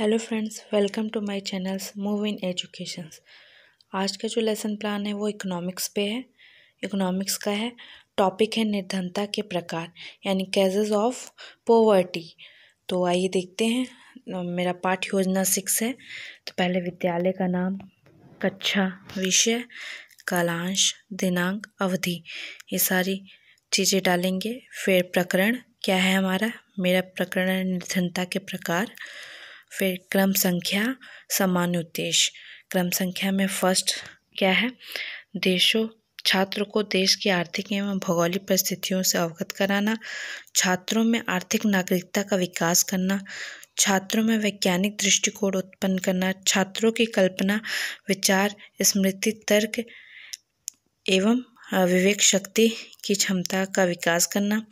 hello friends welcome to my channels move in education आज का जो लेसन प्लान है वो इकोनॉमिक्स पे है इकोनॉमिक्स का है टॉपिक है निर्धनता के प्रकार यानी कैजेज ऑफ पोवर्टी तो आइए देखते हैं मेरा पाठ योजना सिक्स है तो पहले विद्यालय का नाम कक्षा विषय कालांश दिनांक अवधि ये सारी चीज़ें डालेंगे फिर प्रकरण क्या है हमारा मेरा प्रकरण है निर्धनता के प्रकार फिर क्रम संख्या सामान्य उद्देश्य क्रम संख्या में फर्स्ट क्या है देशों छात्र को देश की आर्थिक एवं भौगोलिक परिस्थितियों से अवगत कराना छात्रों में आर्थिक नागरिकता का विकास करना छात्रों में वैज्ञानिक दृष्टिकोण उत्पन्न करना छात्रों की कल्पना विचार स्मृति तर्क एवं विवेक शक्ति की क्षमता का विकास करना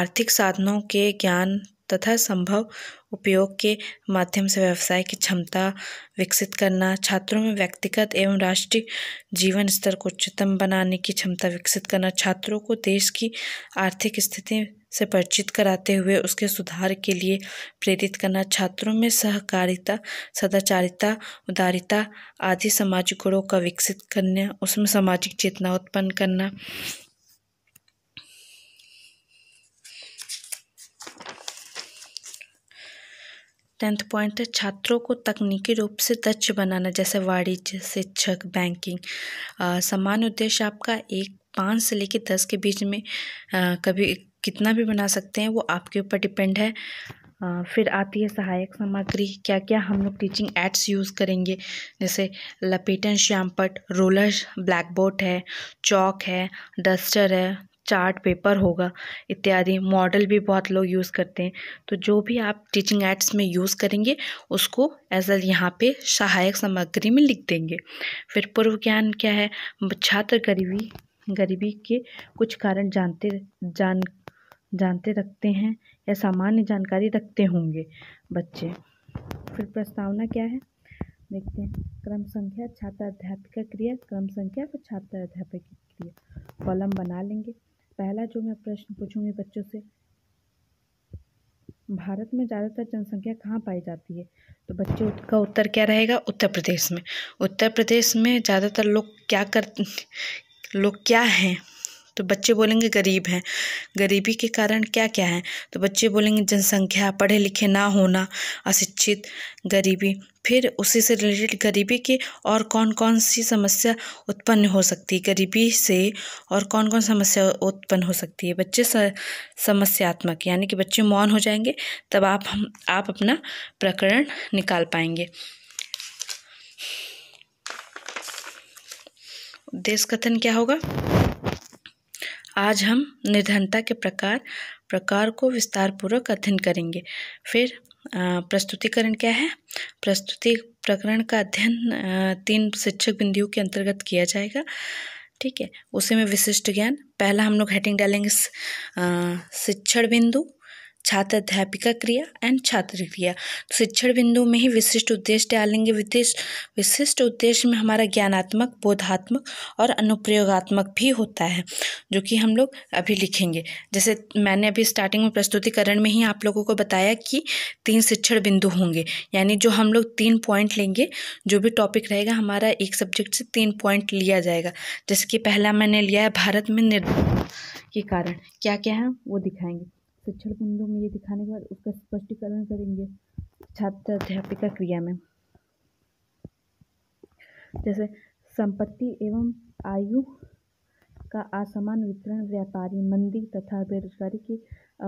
आर्थिक साधनों के ज्ञान तथा संभव उपयोग के माध्यम से व्यवसाय की क्षमता विकसित करना छात्रों में व्यक्तिगत एवं राष्ट्रीय जीवन स्तर को उच्चतम बनाने की क्षमता विकसित करना छात्रों को देश की आर्थिक स्थिति से परिचित कराते हुए उसके सुधार के लिए प्रेरित करना छात्रों में सहकारिता सदाचारिता उदारिता आदि सामाजिक गुणों का विकसित करना उसमें सामाजिक चेतना उत्पन्न करना टेंथ पॉइंट है छात्रों को तकनीकी रूप से दक्ष बनाना जैसे वाणिज्य शिक्षक बैंकिंग समान उद्देश्य आपका एक पाँच से लेकर दस के बीच में आ, कभी कितना भी बना सकते हैं वो आपके ऊपर डिपेंड है आ, फिर आती है सहायक सामग्री क्या क्या हम लोग टीचिंग एड्स यूज़ करेंगे जैसे लपेटन श्यामपट रोलर ब्लैक बोर्ड है चौक है डस्टर है चार्ट पेपर होगा इत्यादि मॉडल भी बहुत लोग यूज़ करते हैं तो जो भी आप टीचिंग एड्स में यूज़ करेंगे उसको एज अ यहाँ पे सहायक सामग्री में लिख देंगे फिर पूर्व ज्ञान क्या है छात्र गरीबी गरीबी के कुछ कारण जानते जान जानते रखते हैं या सामान्य जानकारी रखते होंगे बच्चे फिर प्रस्तावना क्या है देखते हैं क्रम संख्या छात्र अध्यापिका क्रिया क्रम संख्या फिर छात्र अध्यापक क्रिया कॉलम बना लेंगे पहला जो मैं प्रश्न पूछूंगी बच्चों से भारत में ज़्यादातर जनसंख्या कहाँ पाई जाती है तो बच्चों का उत्तर क्या रहेगा उत्तर प्रदेश में उत्तर प्रदेश में ज़्यादातर लोग क्या कर लोग क्या हैं तो बच्चे बोलेंगे गरीब हैं गरीबी के कारण क्या क्या है तो बच्चे बोलेंगे जनसंख्या पढ़े लिखे ना होना अशिक्षित गरीबी फिर उसी से रिलेटेड गरीबी की और कौन कौन सी समस्या उत्पन्न हो सकती है गरीबी से और कौन कौन समस्या उत्पन्न हो सकती है बच्चे समस्यात्मक यानी कि बच्चे मौन हो जाएंगे तब आप हम आप अपना प्रकरण निकाल पाएंगे देश कथन क्या होगा आज हम निर्धनता के प्रकार प्रकार को विस्तारपूर्वक अध्ययन करेंगे फिर प्रस्तुतिकरण क्या है प्रस्तुति प्रकरण का अध्ययन तीन शिक्षक बिंदुओं के अंतर्गत किया जाएगा ठीक है उसी में विशिष्ट ज्ञान पहला हम लोग हेटिंग डालेंगे शिक्षण बिंदु छात्र अध्यापिका क्रिया एंड छात्र क्रिया तो शिक्षण बिंदु में ही विशिष्ट उद्देश्य डालेंगे विदेश विशिष्ट उद्देश्य में हमारा ज्ञानात्मक बोधात्मक और अनुप्रयोगात्मक भी होता है जो कि हम लोग अभी लिखेंगे जैसे मैंने अभी स्टार्टिंग में प्रस्तुतिकरण में ही आप लोगों को बताया कि तीन शिक्षण बिंदु होंगे यानी जो हम लोग तीन पॉइंट लेंगे जो भी टॉपिक रहेगा हमारा एक सब्जेक्ट से तीन पॉइंट लिया जाएगा जैसे कि पहला मैंने लिया है भारत में निर्धन के कारण क्या क्या है वो दिखाएंगे शिक्षण कुंडों में ये दिखाने के बाद उसका स्पष्टीकरण करेंगे छात्र अध्यापिका क्रिया में जैसे संपत्ति एवं आयु का असमान वितरण व्यापारी मंदी तथा बेरोजगारी की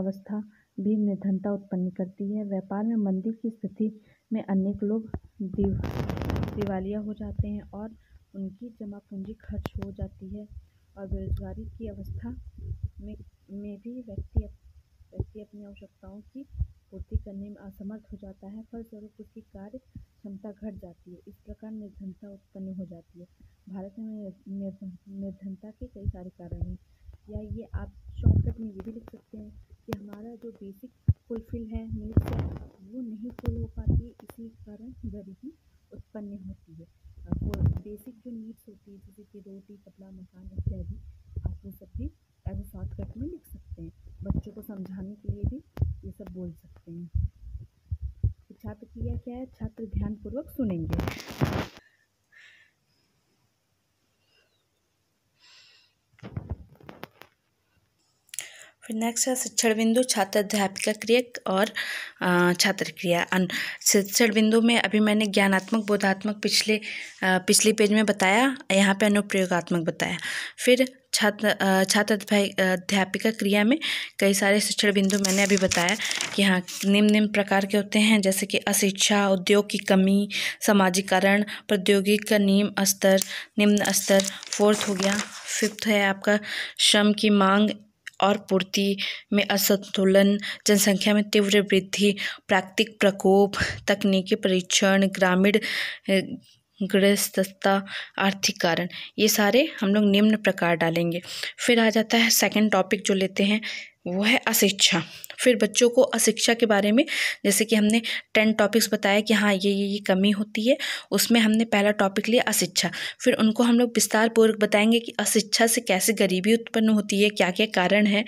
अवस्था भी निर्धनता उत्पन्न करती है व्यापार में मंदी की स्थिति में अनेक लोग दिव, दिवालिया हो जाते हैं और उनकी जमा पूंजी खर्च हो जाती है और बेरोजगारी की अवस्था में में भी व्यक्ति व्यक्ति अपनी आवश्यकताओं की पूर्ति करने में असमर्थ हो जाता है फलस्वरूप उसकी कार्य क्षमता घट जाती है इस प्रकार निर्धनता उत्पन्न हो जाती है भारत में निर्धनता के कई सारे कारण हैं या ये आप शॉर्टकट में ये भी लिख सकते हैं कि हमारा जो बेसिक फुलफिल है नीड्स है वो नहीं फुल हो पाती है इसी कारण गरीबी उत्पन्न होती है और बेसिक जो नीड्स होती है जैसे कि रोटी कपड़ा मकान इत्यादि ध्यानपूर्वक सुनेंगे नेक्स्ट है शिक्षण बिंदु छात्र अध्यापिका क्रिया और छात्र क्रिया शिक्षण बिंदु में अभी मैंने ज्ञानात्मक बोधात्मक पिछले पिछले पेज में बताया यहाँ पे अनुप्रयोगात्मक बताया फिर छात्र छात्र अध्यापिका क्रिया में कई सारे शिक्षण बिंदु मैंने अभी बताया कि हाँ निम्न निम्न प्रकार के होते हैं जैसे कि अशिक्षा उद्योग की कमी सामाजिकरण प्रौद्योगिकी का निम्न स्तर निम्न स्तर फोर्थ हो गया फिफ्थ है आपका श्रम की मांग और पूर्ति में असंतुलन जनसंख्या में तीव्र वृद्धि प्राकृतिक प्रकोप तकनीकी परीक्षण ग्रामीण गृहस्थता आर्थिक कारण ये सारे हम लोग निम्न प्रकार डालेंगे फिर आ जाता है सेकंड टॉपिक जो लेते हैं वो है अशिक्षा फिर बच्चों को अशिक्षा के बारे में जैसे कि हमने टेन टॉपिक्स बताया कि हाँ ये ये ये कमी होती है उसमें हमने पहला टॉपिक लिया अशिक्षा फिर उनको हम लोग विस्तार पूर्वक बताएंगे कि अशिक्षा से कैसे गरीबी उत्पन्न होती है क्या क्या कारण है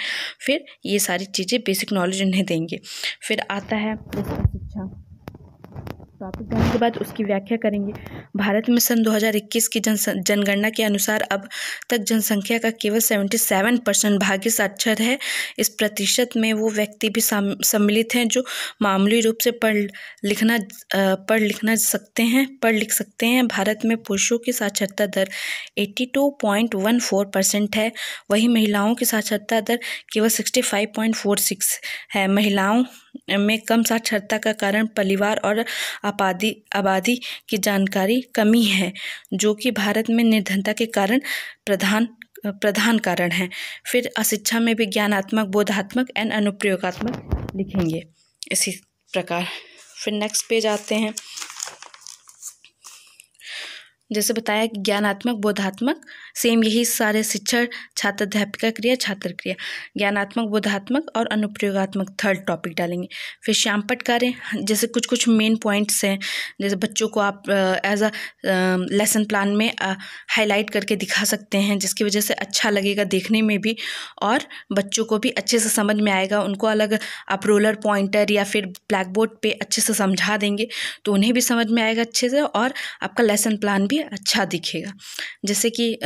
फिर ये सारी चीज़ें बेसिक नॉलेज उन्हें देंगे फिर आता है अशिक्षा वापस जाने के बाद उसकी व्याख्या करेंगे भारत में सन 2021 की जन जनगणना के अनुसार अब तक जनसंख्या का केवल 77 परसेंट भाग्य साक्षर है इस प्रतिशत में वो व्यक्ति भी सम्मिलित हैं जो मामूली रूप से पढ़ लिखना पढ़ लिखना सकते हैं पढ़ लिख सकते हैं भारत में पुरुषों की साक्षरता दर एट्टी परसेंट है वहीं महिलाओं की साक्षरता दर केवल सिक्सटी है महिलाओं में कम साक्षरता का कारण परिवार और आबादी आबादी की जानकारी कमी है जो कि भारत में निर्धनता के कारण प्रधान प्रधान कारण है फिर अशिक्षा में विज्ञानात्मक बोधात्मक एंड अनुप्रयोगात्मक लिखेंगे इसी प्रकार फिर नेक्स्ट पेज आते हैं जैसे बताया कि ज्ञानात्मक बोधात्मक सेम यही सारे शिक्षण छात्र अध्यापिका क्रिया छात्र क्रिया ज्ञानात्मक बोधात्मक और अनुप्रयोगात्मक थर्ड टॉपिक डालेंगे फिर श्यामपट कार्य जैसे कुछ कुछ मेन पॉइंट्स हैं जैसे बच्चों को आप एज अ लेसन प्लान में हाईलाइट करके दिखा सकते हैं जिसकी वजह से अच्छा लगेगा देखने में भी और बच्चों को भी अच्छे से समझ में आएगा उनको अलग आप रोलर पॉइंटर या फिर ब्लैक बोर्ड पर अच्छे से समझा देंगे तो उन्हें भी समझ में आएगा अच्छे से और आपका लेसन प्लान भी लिए अच्छा दिखेगा जैसे कि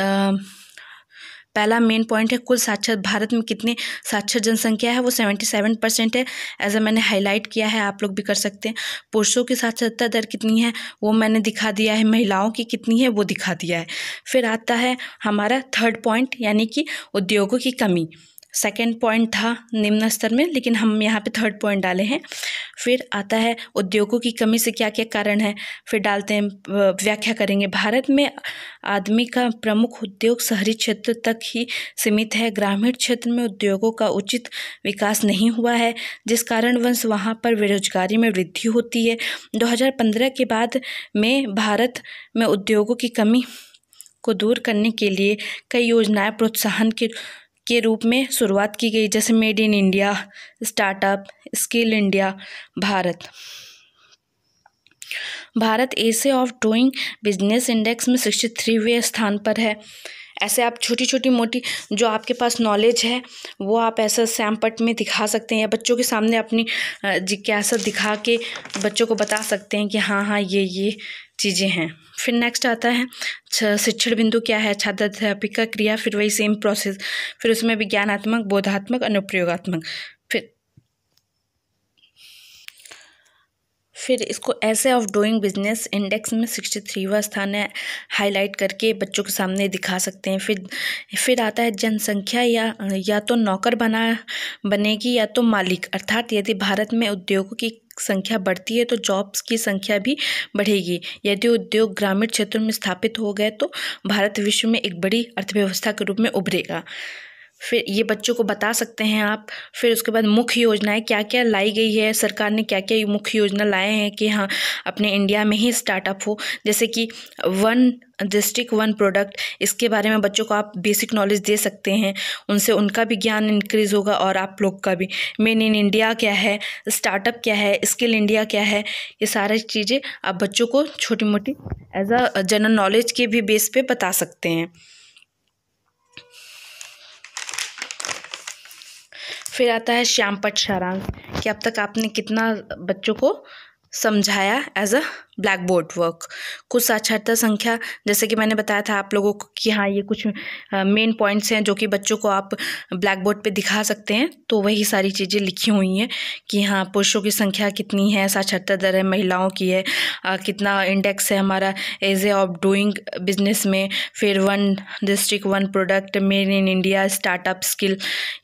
पहला मेन पॉइंट है कुल साक्षर भारत में कितनी साक्षर जनसंख्या है वो सेवेंटी सेवन परसेंट है एज ए मैंने हाईलाइट किया है आप लोग भी कर सकते हैं पुरुषों की साक्षरता दर कितनी है वो मैंने दिखा दिया है महिलाओं की कितनी है वो दिखा दिया है फिर आता है हमारा थर्ड पॉइंट यानी कि उद्योगों की कमी सेकेंड पॉइंट था निम्न स्तर में लेकिन हम यहाँ पे थर्ड पॉइंट डाले हैं फिर आता है उद्योगों की कमी से क्या क्या कारण है फिर डालते हैं व्याख्या करेंगे भारत में आदमी का प्रमुख उद्योग शहरी क्षेत्र तक ही सीमित है ग्रामीण क्षेत्र में उद्योगों का उचित विकास नहीं हुआ है जिस कारण वंश वहाँ पर बेरोजगारी में वृद्धि होती है दो के बाद में भारत में उद्योगों की कमी को दूर करने के लिए कई योजनाएं प्रोत्साहन के के रूप में शुरुआत की गई जैसे made in India startup skill India Bharat Bharat ease of doing business index में सिक्सटी थ्रीवे स्थान पर है ऐसे आप छोटी छोटी मोटी जो आपके पास नॉलेज है वो आप ऐसा सैम्पट में दिखा सकते हैं या बच्चों के सामने अपनी जिज्ञासा दिखा के बच्चों को बता सकते हैं कि हाँ हाँ ये ये चीज़ें हैं फिर नेक्स्ट आता है शिक्षण बिंदु क्या है छात्र अध्यापिका क्रिया फिर वही सेम प्रोसेस फिर उसमें विज्ञानात्मक बोधात्मक अनुप्रयोगात्मक फिर इसको ease of doing business index में सिक्सटी थ्रीवा स्थान है हाईलाइट करके बच्चों के सामने दिखा सकते हैं फिर फिर आता है जनसंख्या या या तो नौकर बना बनेगी या तो मालिक अर्थात यदि भारत में उद्योगों की संख्या बढ़ती है तो जॉब्स की संख्या भी बढ़ेगी यदि उद्योग ग्रामीण क्षेत्रों में स्थापित हो गए तो भारत विश्व में एक बड़ी अर्थव्यवस्था के रूप में उभरेगा फिर ये बच्चों को बता सकते हैं आप फिर उसके बाद मुख्य योजनाएं क्या क्या लाई गई है सरकार ने क्या क्या मुख्य योजना लाए हैं कि हाँ अपने इंडिया में ही स्टार्टअप हो जैसे कि वन डिस्ट्रिक्ट वन प्रोडक्ट इसके बारे में बच्चों को आप बेसिक नॉलेज दे सकते हैं उनसे उनका भी ज्ञान इंक्रीज होगा और आप लोग का भी मेन इन इंडिया क्या है स्टार्टअप क्या है स्किल इंडिया क्या है ये सारी चीज़ें आप बच्चों को छोटी मोटी एज अ जनरल नॉलेज के भी बेस पे बता सकते हैं फिर आता है श्यामपट शारांग कि अब तक आपने कितना बच्चों को समझाया as a black board work कुछ साक्षरता संख्या जैसे कि मैंने बताया था आप लोगों को कि हाँ ये कुछ मेन पॉइंट्स हैं जो कि बच्चों को आप ब्लैक बोर्ड पर दिखा सकते हैं तो वही सारी चीज़ें लिखी हुई हैं कि हाँ पुरुषों की संख्या कितनी है साक्षरता दर है महिलाओं की है आ, कितना इंडेक्स है हमारा ease of doing business में फिर one district one product made in India startup skill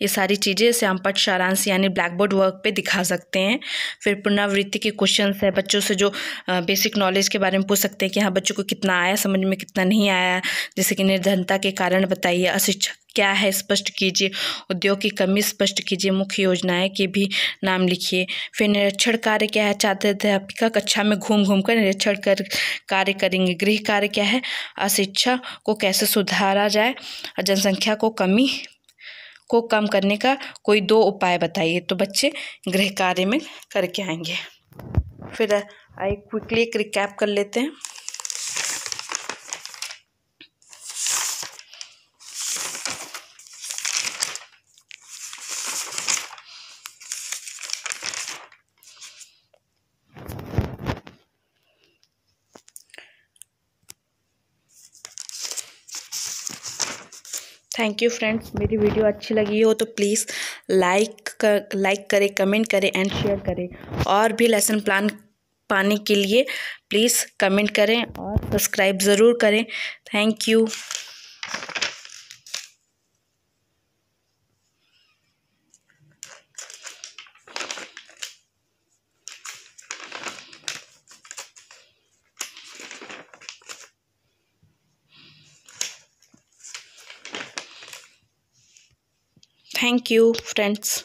ये सारी चीज़ें श्यामपट सारांश यानी ब्लैक बोर्ड वर्क पर दिखा सकते हैं फिर पुनरावृत्ति के क्वेश्चन है बच्चों से जो आ, बेसिक नॉलेज के बारे में पूछ सकते हैं कि हाँ बच्चों को कितना आया समझ में कितना नहीं आया जैसे कि निर्धनता के कारण बताइए अशिक्षक क्या है स्पष्ट कीजिए उद्योग की कमी स्पष्ट कीजिए मुख्य योजनाएं के भी नाम लिखिए फिर निरीक्षण कार्य क्या है छात्र अध्यापिका कक्षा में घूम घूम कर निरीक्षण कर कार्य करेंगे गृह कार्य क्या है अशिक्षा को कैसे सुधारा जाए और जनसंख्या को कमी को कम करने का कोई दो उपाय बताइए तो बच्चे गृह कार्य में करके आएंगे फिर आई क्विकली एक रिकैप कर लेते हैं थैंक यू फ्रेंड्स मेरी वीडियो अच्छी लगी हो तो प्लीज़ लाइक लाइक करें कमेंट करें एंड शेयर करें और भी लेसन प्लान पाने के लिए प्लीज़ कमेंट करें और सब्सक्राइब ज़रूर करें thank you thank you friends